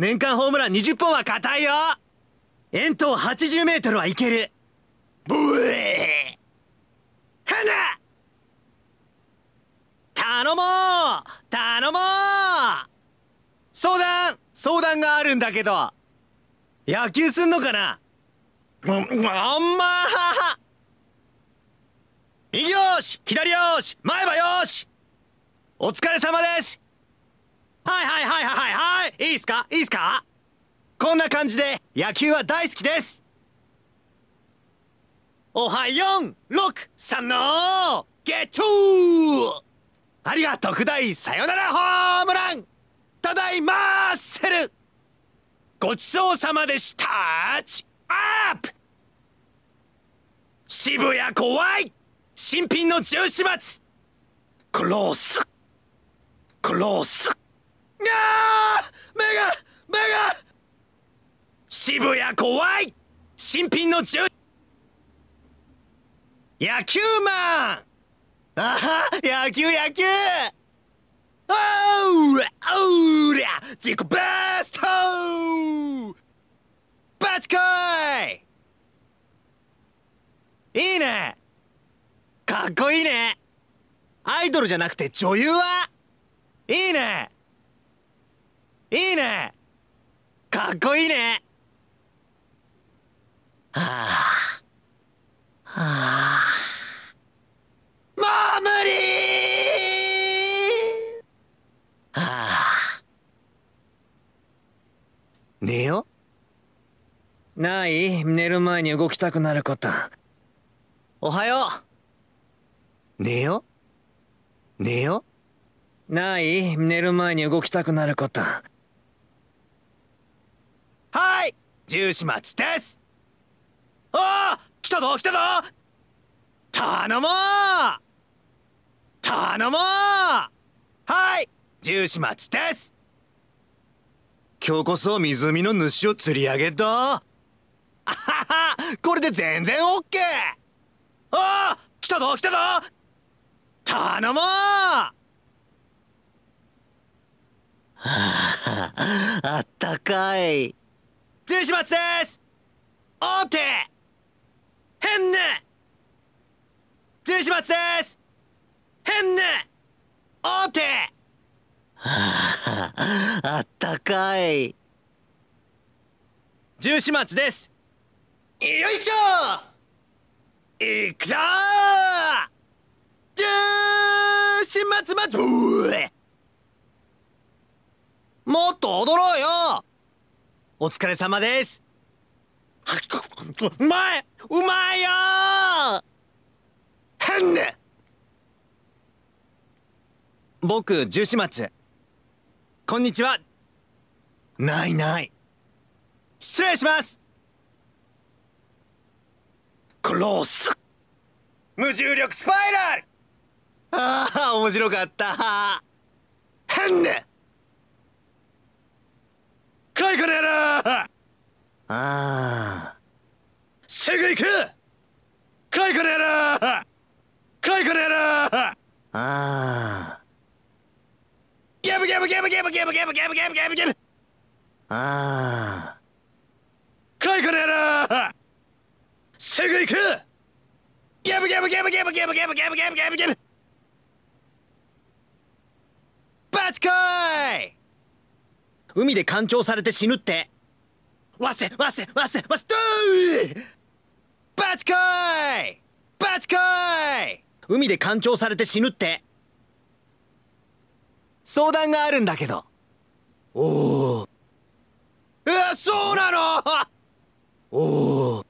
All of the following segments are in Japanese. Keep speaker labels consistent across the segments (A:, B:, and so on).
A: 年間ホームラン20本は硬いよ遠投80メートルはいけるブエー花頼もう頼もう相談相談があるんだけど野球すんのかなあんま右よし左よし前歯よしお疲れ様ですはいはいはいはいはいはいいいっすかいいっすかこんな感じで野球は大好きですおはよん六三のゲットありがと特大さよならホームランただいまーセルごちそうさまでしたチアップ渋谷怖い新品の重始末クロースクロースあ目が目が渋谷怖い新品の銃野球マンあは野球野球おーおーりゃ自己ベストバチコイいいねかっこいいねアイドルじゃなくて女優はいいねいいねかっこいいねはあはあもう無理はあ寝よない寝る前に動きたくなることおはよう寝よ寝よない寝る前に動きたくなることはい住所待ちですああ来たぞ来たぞ頼もう頼もうはい住所待ちです今日こそ湖の主を釣り上げたあははこれで全然オッケーああ来たぞ来たぞ頼もうはああったかい。十始末です王手変ね十始末です変ね王手はあ、あったかい十始末ですよいしょいくぞ十始末まもっと踊ろうよお疲れ様ですうまいうまいよ変ね僕十四松こんにちはないない失礼しますクロース無重力スパイラルああ面白かった変ねかいこの野郎ああすぐ行くかいこの野郎かいこの野郎ああゲブゲブゲブゲブゲブゲブゲブゲブゲブブああかいこの野郎すぐ行くゲブゲブゲブゲブゲブゲブゲブゲブゲブブ海で干潮されて死ぬってわせわせわせわせとーバチコイバチコイ海で干潮されて死ぬって相談があるんだけどおおえそうなのおお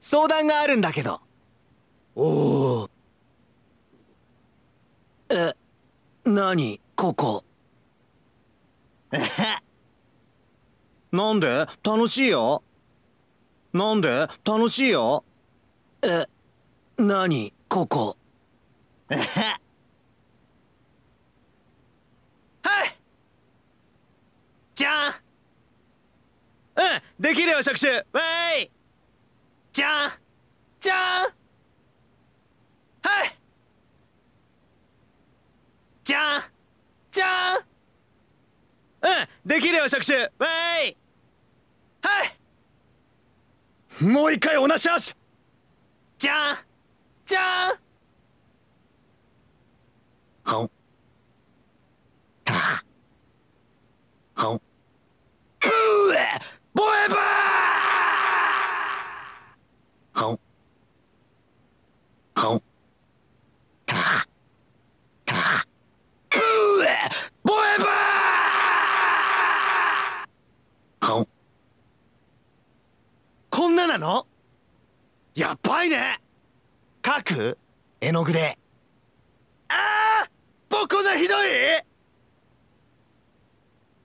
A: 相談があるんだけどおおえ何ここえっなんで楽しいよなんで楽しいよえなにここえ はいじゃんうんできるよ触手わーいじゃんじゃんはいじゃんじゃんうんできるよ触手わーいはいもう一回おなしますじゃんじゃんく絵の具でああボコのひどい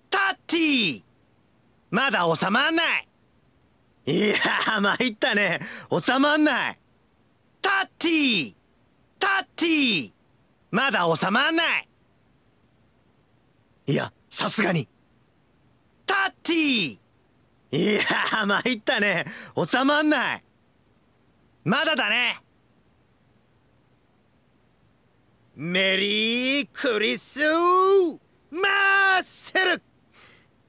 A: タッティまだ収まんないいやー参ったね収まんないタッティタッティまだ収まんないいやさすがにタッティいやー参ったね収まんないまだだねメリークリスマッセル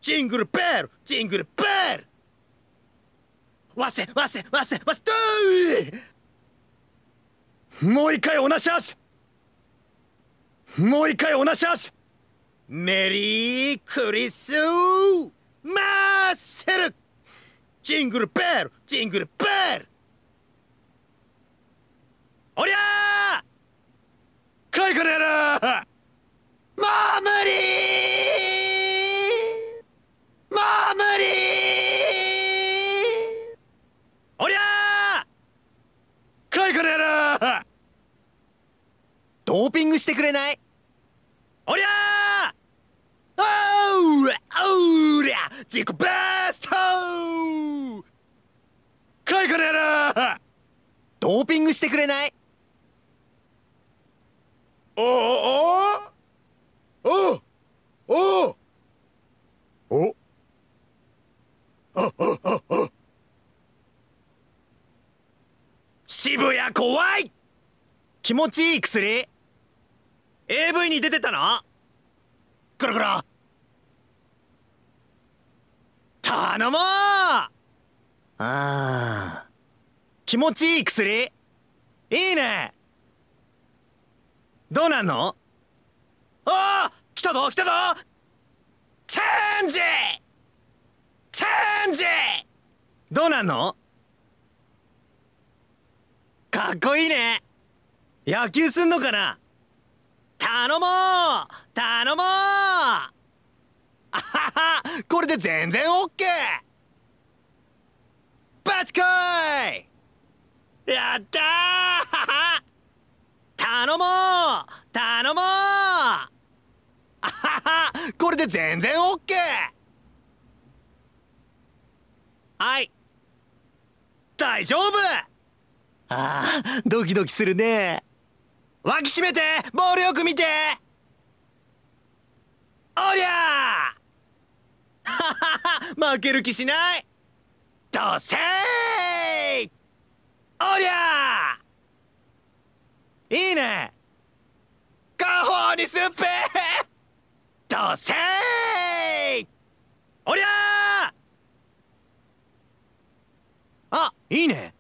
A: ジングルベルジングルベルわせわせわせわせともう一回おなしゃすもう一回おなしゃすメリークリスマッセルジングルベルジングルベルてくれるもう無理もう無理おりゃー来いドーピングしてくれないおりゃおうおうりゃ自己ベスト来いドーピングしてくれないおおおおおああああ渋谷怖い気持ちいい薬 AV に出てたのおおおお頼もうああ気持ちいい薬いいねどうなんのああ来たぞ来たぞチェンジチェンジどうなんのかっこいいね野球すんのかな頼もう頼もうあははこれで全然オッケーバチコイやったーって全然オッケーはい大丈夫ああドキドキするねわきしめてボールよく見ておりゃははは負ける気しないどせおりゃいいね下方にすっぺーどせーおりゃあいいね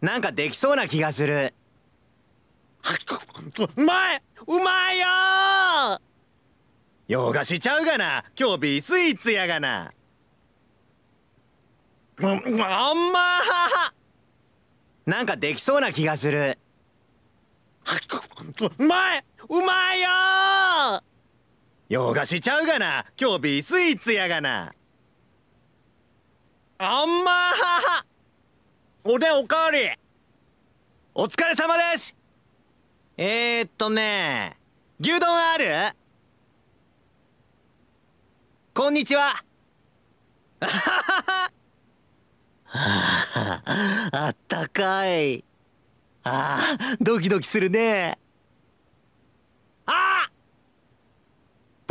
A: なんかできそうな気がするうまいうまいよ洋菓子ちゃうがな今日ビスイーツやがなうあんまなんかできそうな気がするうまいうまいよ洋菓子ちゃうがな今日ビスイーツやがなあんまはおでんおかわりお疲れ様ですえー、っとね牛丼あるこんにちはあったかいああドキドキするね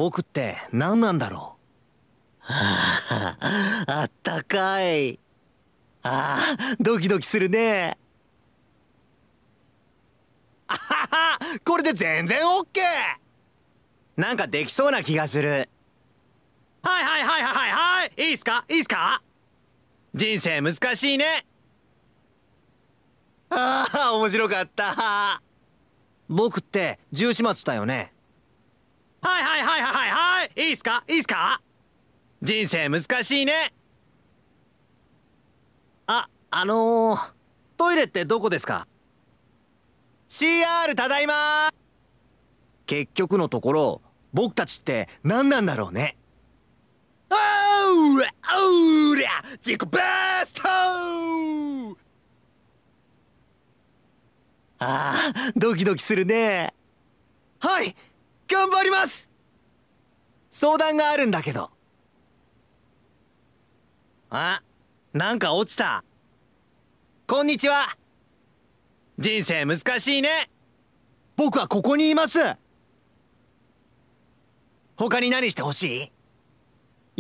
A: 僕って何なんだろう あったかいああドキドキするねあははこれで全然オッケーなんかできそうな気がするはいはいはいはいはいはいいいっすかいいっすか人生難しいねああ面白かった僕って十四松だよねはいはいはいはいはいはいいいっすかいいっすか人生難しいねああのー、トイレってどこですか CR ただいま結局のところ僕たちって何なんだろうねおーおーりゃ自己ベストああドキドキするねはい頑張ります相談があるんだけどあなんか落ちたこんにちは人生難しいね僕はここにいます他に何してほしい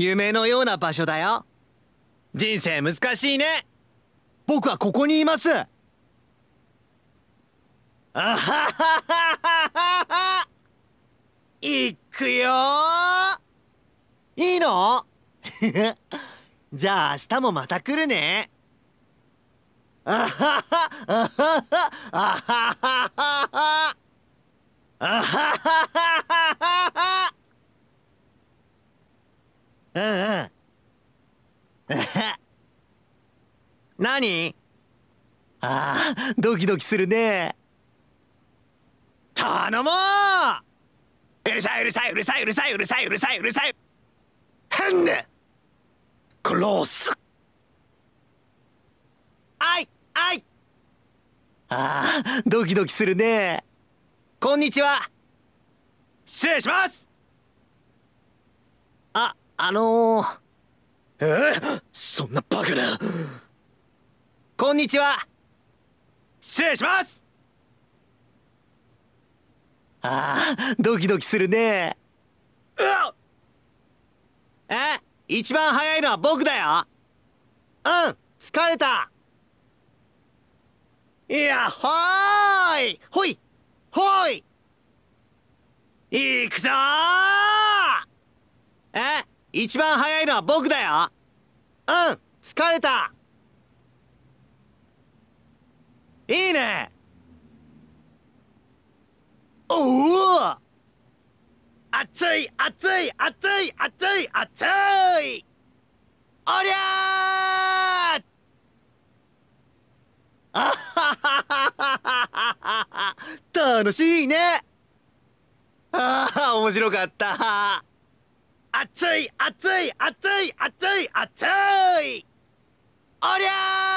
A: 夢のような場所だよ人生難しいね僕はここにいますあはははははいくよいいの じゃあ明日もまた来るね あははあははあはははあはははうんうんあドキドキするね頼もううるさいうるさいうるさいうるさいうるさいうるさいうるさい変ねクロースあいあいああドキドキするねこんにちは失礼しますああのー、えー、そんなバカなこんにちは失礼しますああドキドキするねうえ一番早いのは僕だようん疲れたいやほーいほいほいいくぞえ一番早いのは僕だようん疲れたいいねおお熱い熱い熱い熱い熱いおりゃーあははははは楽しいねああ面白かった熱い熱い熱い熱い熱いおりゃー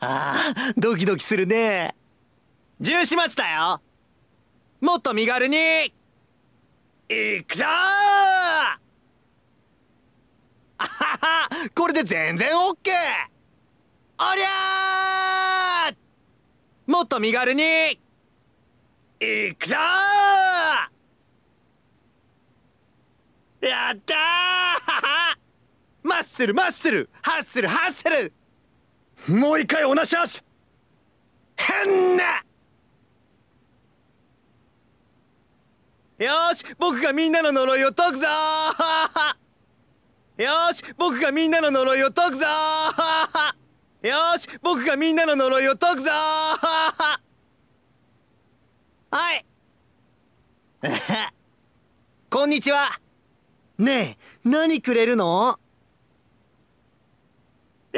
A: ああドキドキするね重始末だよもっと身軽に行くぞあははこれで全然オッケーおりゃーもっと身軽に行くぞやったーマッスルマッスルハッスルハッスルもう一回おなしゃす変なよし僕がみんなの呪いを解くぞ よし僕がみんなの呪いを解くぞ よし僕がみんなの呪いを解くぞ はいこんにちはねえ何くれるの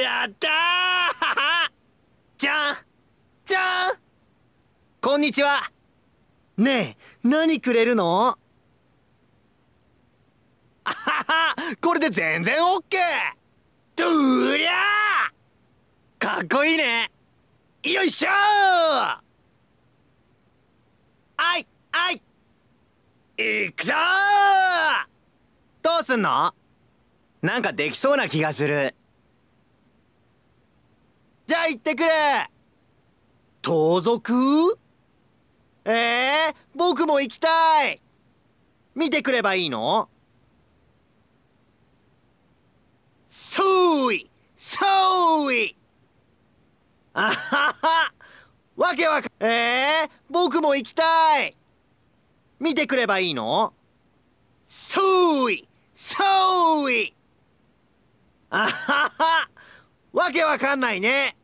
A: やったーじゃんじゃんこんにちはねえ何くれるのあははこれで全然オッケーどりゃーかっこいいねよいしょーあいあい行くぞどうすんのなんかできそうな気がする。じゃあ行ってくれ盗賊ええー、僕も行きたい見てくればいいのそういそういあははわけわかええー、僕も行きたい見てくればいいのそういそういあははわけわかんないね